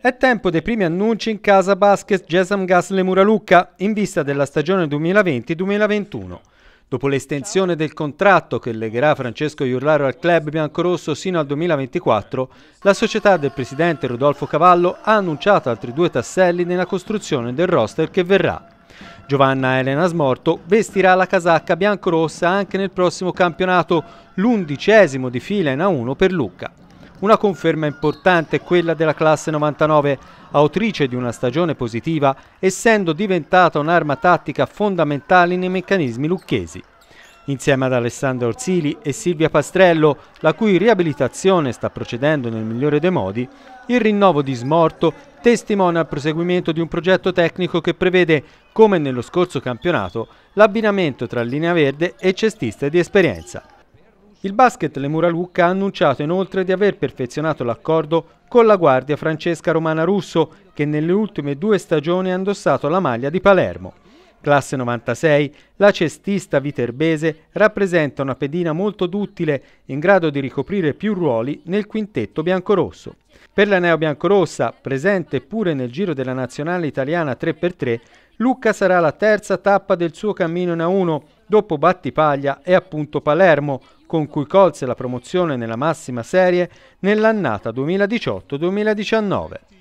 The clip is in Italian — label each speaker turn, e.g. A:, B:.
A: È tempo dei primi annunci in casa basket Gesam Gas Lemura Lucca in vista della stagione 2020-2021. Dopo l'estensione del contratto che legherà Francesco Iurlaro al club biancorosso sino al 2024, la società del presidente Rodolfo Cavallo ha annunciato altri due tasselli nella costruzione del roster che verrà. Giovanna Elena Smorto vestirà la casacca biancorossa anche nel prossimo campionato, l'undicesimo di fila in A1 per Lucca. Una conferma importante è quella della classe 99, autrice di una stagione positiva, essendo diventata un'arma tattica fondamentale nei meccanismi lucchesi. Insieme ad Alessandro Orsili e Silvia Pastrello, la cui riabilitazione sta procedendo nel migliore dei modi, il rinnovo di Smorto testimonia il proseguimento di un progetto tecnico che prevede, come nello scorso campionato, l'abbinamento tra linea verde e cestista di esperienza. Il basket Le Lucca ha annunciato inoltre di aver perfezionato l'accordo con la guardia Francesca Romana Russo, che nelle ultime due stagioni ha indossato la maglia di Palermo. Classe 96, la cestista viterbese rappresenta una pedina molto duttile in grado di ricoprire più ruoli nel quintetto biancorosso. Per la neo biancorossa, presente pure nel giro della nazionale italiana 3x3, Lucca sarà la terza tappa del suo cammino in A1 dopo Battipaglia e appunto Palermo, con cui colse la promozione nella massima serie nell'annata 2018-2019.